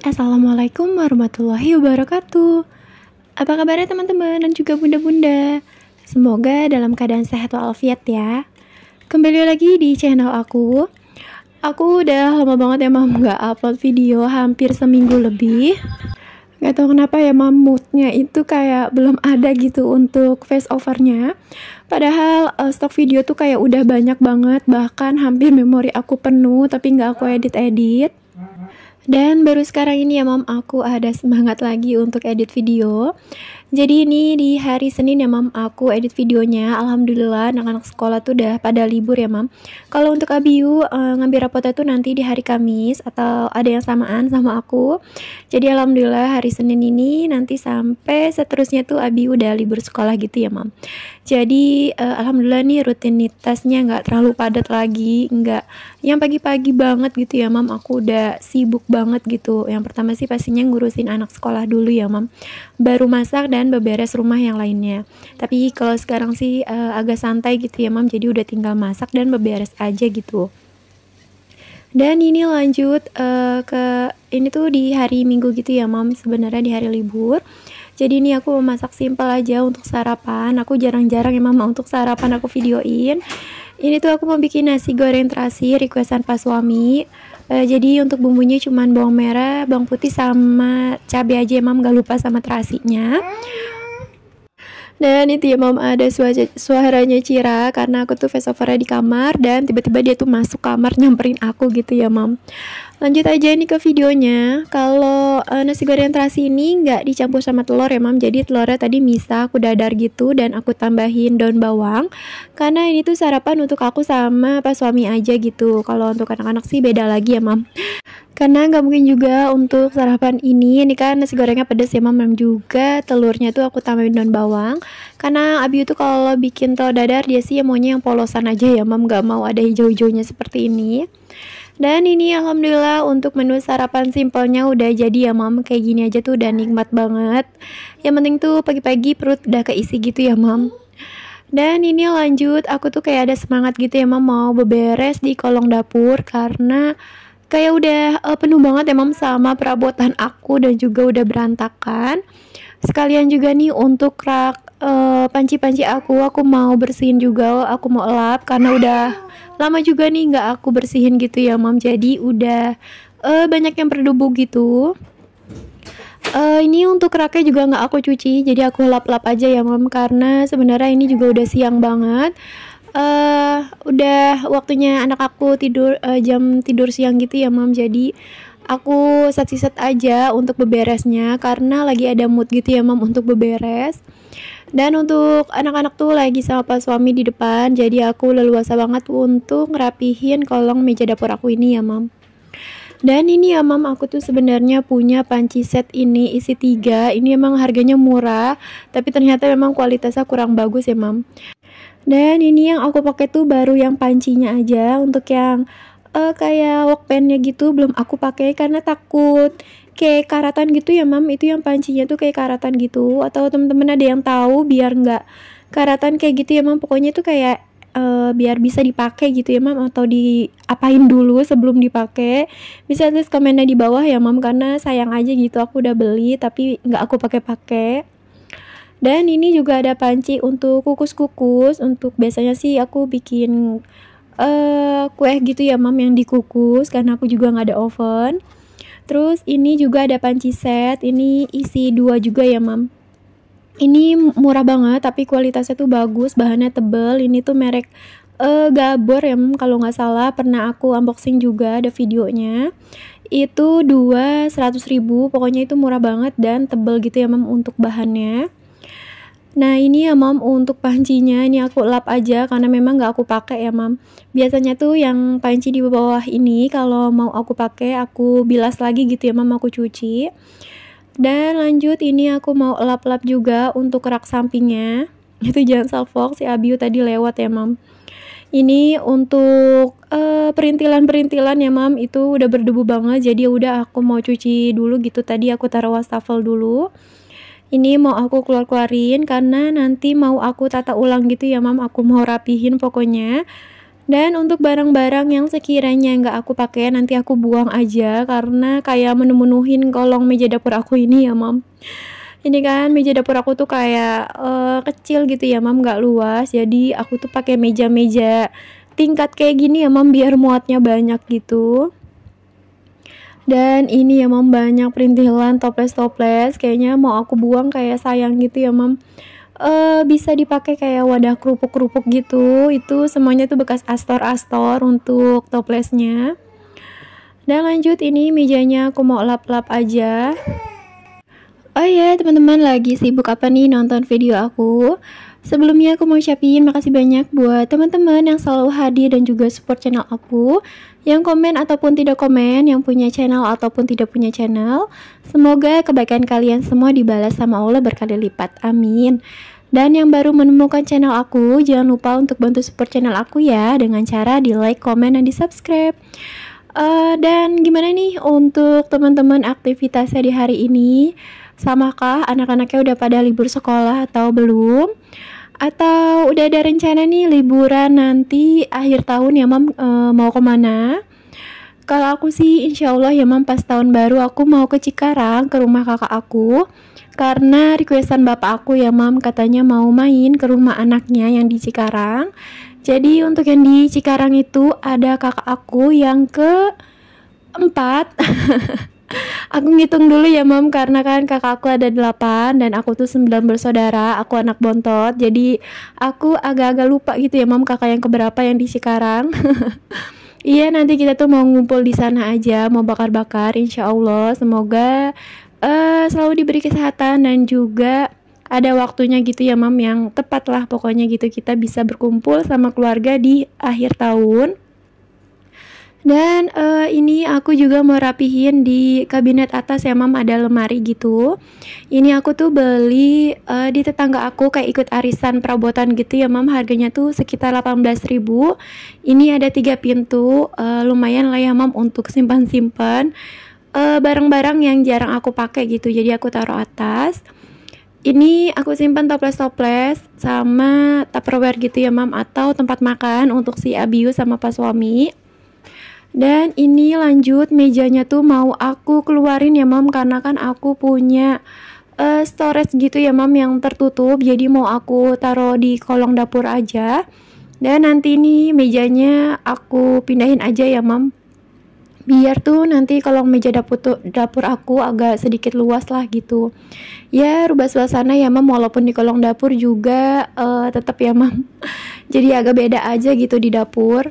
Assalamualaikum warahmatullahi wabarakatuh Apa kabarnya teman-teman dan juga bunda-bunda? Semoga dalam keadaan sehat walafiat ya Kembali lagi di channel aku Aku udah lama banget ya mam gak upload video hampir seminggu lebih Gak tau kenapa ya mam moodnya itu kayak belum ada gitu untuk face overnya Padahal uh, stok video tuh kayak udah banyak banget Bahkan hampir memori aku penuh tapi gak aku edit-edit dan baru sekarang ini ya Mam aku ada semangat lagi untuk edit video jadi ini di hari Senin ya mam aku edit videonya Alhamdulillah anak-anak sekolah tuh udah pada libur ya mam Kalau untuk Abiu uh, ngambil rapotnya tuh nanti di hari Kamis Atau ada yang samaan sama aku Jadi Alhamdulillah hari Senin ini nanti sampai seterusnya tuh Abiu udah libur sekolah gitu ya mam Jadi uh, Alhamdulillah nih rutinitasnya nggak terlalu padat lagi nggak yang pagi-pagi banget gitu ya mam Aku udah sibuk banget gitu Yang pertama sih pastinya ngurusin anak sekolah dulu ya mam Baru masak dan dan beberes rumah yang lainnya. Tapi kalau sekarang sih uh, agak santai gitu ya, Mam. Jadi udah tinggal masak dan beberes aja gitu. Dan ini lanjut uh, ke ini tuh di hari Minggu gitu ya, Mam. Sebenarnya di hari libur. Jadi ini aku memasak simpel aja untuk sarapan. Aku jarang-jarang ya mam untuk sarapan aku videoin. Ini tuh aku mau bikin nasi goreng terasi requestan pas suami. Uh, jadi untuk bumbunya cuman bawang merah, bawang putih sama cabai aja ya mam gak lupa sama terasinya. Dan itu ya mam ada suara, suaranya Cira karena aku tuh face overnya di kamar dan tiba-tiba dia tuh masuk kamar nyamperin aku gitu ya mam. Lanjut aja nih ke videonya. Kalau uh, nasi goreng terasi ini nggak dicampur sama telur ya, Mam. Jadi telurnya tadi misa, aku dadar gitu dan aku tambahin daun bawang. Karena ini tuh sarapan untuk aku sama pas suami aja gitu. Kalau untuk anak-anak sih beda lagi ya, Mam. Karena nggak mungkin juga untuk sarapan ini, ini kan nasi gorengnya pedas ya, Mam. Mam juga telurnya tuh aku tambahin daun bawang. Karena Abi itu kalau bikin telur dadar dia sih ya maunya yang polosan aja ya, Mam. Nggak mau ada hijau-hijaunya seperti ini. Dan ini alhamdulillah untuk menu sarapan simpelnya udah jadi ya mam Kayak gini aja tuh udah nikmat banget Yang penting tuh pagi-pagi perut udah keisi gitu ya mam dan ini lanjut, aku tuh kayak ada semangat gitu ya mam mau beberes di kolong dapur karena kayak udah uh, penuh banget ya mam sama perabotan aku dan juga udah berantakan. Sekalian juga nih untuk rak eh, panci-panci uh, aku, aku mau bersihin juga, aku mau elap karena udah lama juga nih nggak aku bersihin gitu ya mam jadi udah uh, banyak yang berdebu gitu Uh, ini untuk raknya juga nggak aku cuci, jadi aku lap-lap aja ya mam karena sebenarnya ini juga udah siang banget. Uh, udah waktunya anak aku tidur uh, jam tidur siang gitu ya mam, jadi aku set-set aja untuk beberesnya karena lagi ada mood gitu ya mam untuk beberes. Dan untuk anak-anak tuh lagi sama pak suami di depan, jadi aku leluasa banget untuk ngerapihin kolong meja dapur aku ini ya, Mam. Dan ini ya mam aku tuh sebenarnya punya panci set ini isi tiga Ini emang harganya murah Tapi ternyata memang kualitasnya kurang bagus ya mam Dan ini yang aku pakai tuh baru yang pancinya aja Untuk yang uh, kayak wokpennya gitu belum aku pakai karena takut kayak karatan gitu ya mam itu yang pancinya tuh kayak karatan gitu atau temen-temen ada yang tahu biar nggak karatan kayak gitu ya mam pokoknya itu kayak uh, biar bisa dipakai gitu ya mam atau diapain dulu sebelum dipakai bisa tulis komennya di bawah ya mam karena sayang aja gitu aku udah beli tapi nggak aku pakai-pakai dan ini juga ada panci untuk kukus-kukus untuk biasanya sih aku bikin uh, kue gitu ya mam yang dikukus karena aku juga nggak ada oven Terus ini juga ada panci set, ini isi dua juga ya, Mam. Ini murah banget tapi kualitasnya tuh bagus, bahannya tebel. Ini tuh merek uh, Gabor ya, Mam, kalau nggak salah pernah aku unboxing juga, ada videonya. Itu dua seratus ribu, pokoknya itu murah banget dan tebel gitu ya, Mam, untuk bahannya. Nah ini ya mam untuk pancinya ini aku lap aja karena memang gak aku pakai ya mam. Biasanya tuh yang panci di bawah ini kalau mau aku pakai aku bilas lagi gitu ya mam aku cuci. Dan lanjut ini aku mau lap-lap juga untuk rak sampingnya. Itu jangan salfok si Abiu tadi lewat ya mam. Ini untuk eh, perintilan-perintilan uh, ya mam itu udah berdebu banget jadi udah aku mau cuci dulu gitu tadi aku taruh wastafel dulu ini mau aku keluar-keluarin karena nanti mau aku tata ulang gitu ya mam aku mau rapihin pokoknya dan untuk barang-barang yang sekiranya nggak aku pakai nanti aku buang aja karena kayak menemunuhin kolong meja dapur aku ini ya mam ini kan meja dapur aku tuh kayak uh, kecil gitu ya mam nggak luas jadi aku tuh pakai meja-meja tingkat kayak gini ya mam biar muatnya banyak gitu dan ini ya mam banyak perintilan toples-toples kayaknya mau aku buang kayak sayang gitu ya mam uh, bisa dipakai kayak wadah kerupuk-kerupuk gitu. Itu semuanya tuh bekas astor-astor untuk toplesnya. Dan lanjut ini mejanya aku mau lap-lap aja. Oh iya, yeah, teman-teman lagi sibuk apa nih nonton video aku? Sebelumnya aku mau ucapin makasih banyak buat teman-teman yang selalu hadir dan juga support channel aku Yang komen ataupun tidak komen, yang punya channel ataupun tidak punya channel Semoga kebaikan kalian semua dibalas sama Allah berkali lipat, amin dan yang baru menemukan channel aku, jangan lupa untuk bantu support channel aku ya dengan cara di like, komen, dan di subscribe. Uh, dan gimana nih untuk teman-teman aktivitasnya di hari ini? Samakah anak-anaknya udah pada libur sekolah atau belum? Atau udah ada rencana nih liburan nanti akhir tahun ya mam e, mau kemana? Kalau aku sih insya Allah ya mam pas tahun baru aku mau ke Cikarang ke rumah kakak aku karena requestan bapak aku ya mam katanya mau main ke rumah anaknya yang di Cikarang. Jadi untuk yang di Cikarang itu ada kakak aku yang ke empat aku ngitung dulu ya mam karena kan kakak aku ada 8 dan aku tuh 9 bersaudara aku anak bontot jadi aku agak-agak lupa gitu ya mam kakak yang keberapa yang di sekarang. Iya nanti kita tuh mau ngumpul di sana aja mau bakar-bakar insya Allah semoga uh, selalu diberi kesehatan dan juga ada waktunya gitu ya mam yang tepat lah pokoknya gitu kita bisa berkumpul sama keluarga di akhir tahun dan uh, ini aku juga mau rapihin di kabinet atas ya mam ada lemari gitu. Ini aku tuh beli uh, di tetangga aku kayak ikut arisan perabotan gitu ya mam harganya tuh sekitar 18.000. Ini ada tiga pintu uh, lumayan lah ya mam untuk simpan-simpan barang-barang uh, yang jarang aku pakai gitu. Jadi aku taruh atas. Ini aku simpan toples-toples sama tupperware gitu ya mam atau tempat makan untuk si Abiu sama pas suami. Dan ini lanjut mejanya tuh mau aku keluarin ya mam karena kan aku punya uh, storage gitu ya mam yang tertutup jadi mau aku taruh di kolong dapur aja. Dan nanti ini mejanya aku pindahin aja ya mam biar tuh nanti kalau meja dapur dapur aku agak sedikit luas lah gitu ya rubah suasana ya mam walaupun di kolong dapur juga uh, eh, tetap ya mam jadi agak beda aja gitu di dapur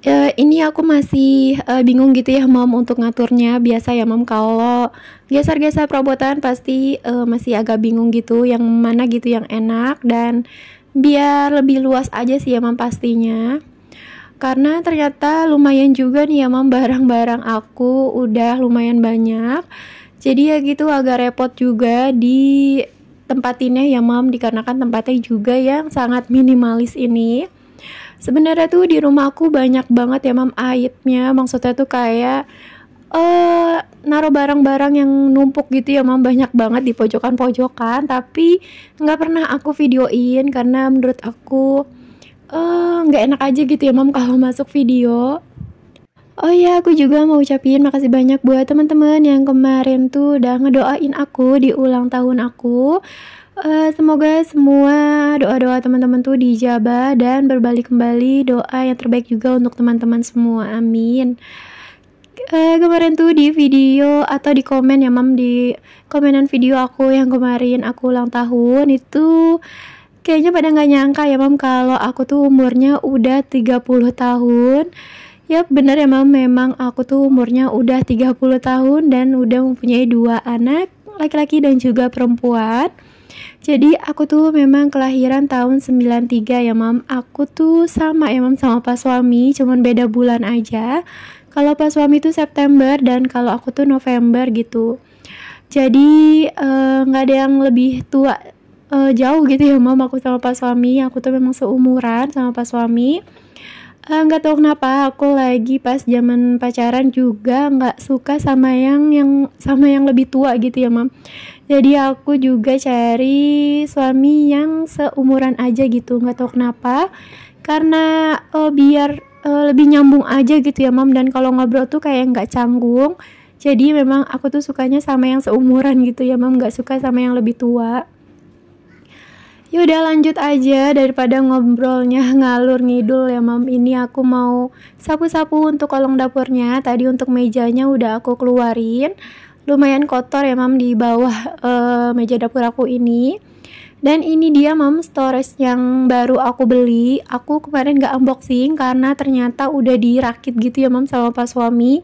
Uh, ini aku masih uh, bingung gitu ya mam untuk ngaturnya biasa ya mam kalau geser-geser perabotan pasti uh, masih agak bingung gitu yang mana gitu yang enak dan biar lebih luas aja sih ya mom pastinya karena ternyata lumayan juga nih ya mam barang-barang aku udah lumayan banyak jadi ya gitu agak repot juga di tempatinnya ya mam dikarenakan tempatnya juga yang sangat minimalis ini Sebenarnya tuh di rumah aku banyak banget ya mam aibnya. Maksudnya tuh kayak uh, naruh barang-barang yang numpuk gitu ya mam banyak banget di pojokan-pojokan tapi nggak pernah aku videoin karena menurut aku eh, nggak uh, enak aja gitu ya mam kalau masuk video Oh iya, aku juga mau ucapin makasih banyak buat teman-teman yang kemarin tuh udah ngedoain aku di ulang tahun aku. Uh, semoga semua doa-doa teman-teman tuh dijabah dan berbalik kembali doa yang terbaik juga untuk teman-teman semua. Amin. Uh, kemarin tuh di video atau di komen ya mam di komenan video aku yang kemarin aku ulang tahun itu kayaknya pada nggak nyangka ya mam kalau aku tuh umurnya udah 30 tahun. Yap, bener ya mam, memang aku tuh umurnya udah 30 tahun dan udah mempunyai dua anak, laki-laki dan juga perempuan. Jadi aku tuh memang kelahiran tahun 93 ya mam Aku tuh sama ya mam sama pas suami cuman beda bulan aja Kalau pas suami tuh September dan kalau aku tuh November gitu Jadi eh, nggak uh, ada yang lebih tua uh, jauh gitu ya mam aku sama pas suami Aku tuh memang seumuran sama pas suami Eh, nggak uh, tahu kenapa aku lagi pas zaman pacaran juga nggak suka sama yang yang sama yang lebih tua gitu ya mam jadi aku juga cari suami yang seumuran aja gitu nggak tahu kenapa karena uh, biar uh, lebih nyambung aja gitu ya mam dan kalau ngobrol tuh kayak nggak canggung jadi memang aku tuh sukanya sama yang seumuran gitu ya mam nggak suka sama yang lebih tua Yaudah lanjut aja daripada ngobrolnya ngalur ngidul ya mam Ini aku mau sapu-sapu untuk kolong dapurnya Tadi untuk mejanya udah aku keluarin Lumayan kotor ya mam di bawah uh, meja dapur aku ini dan ini dia mam storage yang baru aku beli Aku kemarin gak unboxing karena ternyata udah dirakit gitu ya mam sama pak suami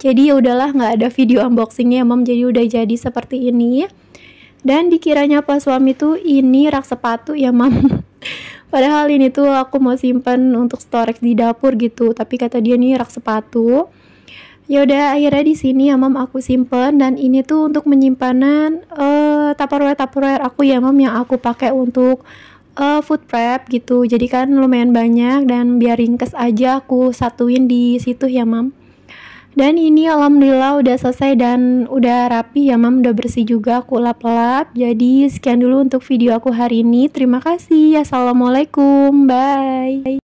Jadi yaudahlah udahlah gak ada video unboxingnya ya mam Jadi udah jadi seperti ini dan dikiranya pas suami tuh ini rak sepatu ya mam. Padahal ini tuh aku mau simpen untuk storage di dapur gitu, tapi kata dia nih rak sepatu. Yaudah akhirnya di sini ya mam aku simpen dan ini tuh untuk menyimpanan uh, eh, tupperware tupperware aku ya mam yang aku pakai untuk uh, food prep gitu jadi kan lumayan banyak dan biar ringkes aja aku satuin di situ ya mam dan ini alhamdulillah udah selesai dan udah rapi ya mam, udah bersih juga aku lap-lap. Jadi sekian dulu untuk video aku hari ini. Terima kasih. Assalamualaikum. Bye.